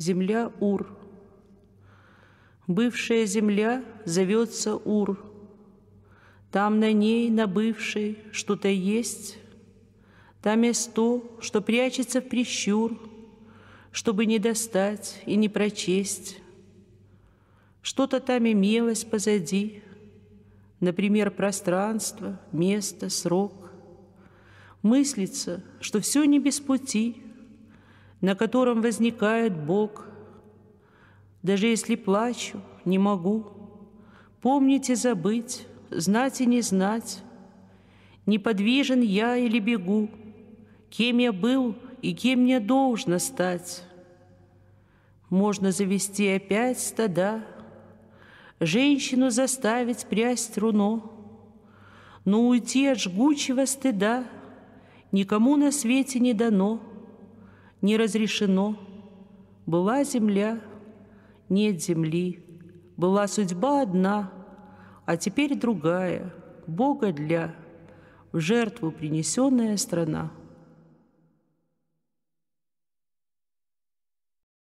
земля Ур. Бывшая земля зовется Ур. Там на ней, на бывшей, что-то есть. Там есть то, что прячется в прищур, чтобы не достать и не прочесть. Что-то там имелось позади, например, пространство, место, срок. Мыслится, что все не без пути — на котором возникает Бог. Даже если плачу, не могу, помнить и забыть, знать и не знать. Неподвижен я или бегу, кем я был и кем мне должно стать. Можно завести опять стада, женщину заставить прясть руно, но уйти от жгучего стыда никому на свете не дано — не разрешено. Была земля, нет земли, была судьба одна, а теперь другая, Бога для, в жертву принесенная страна.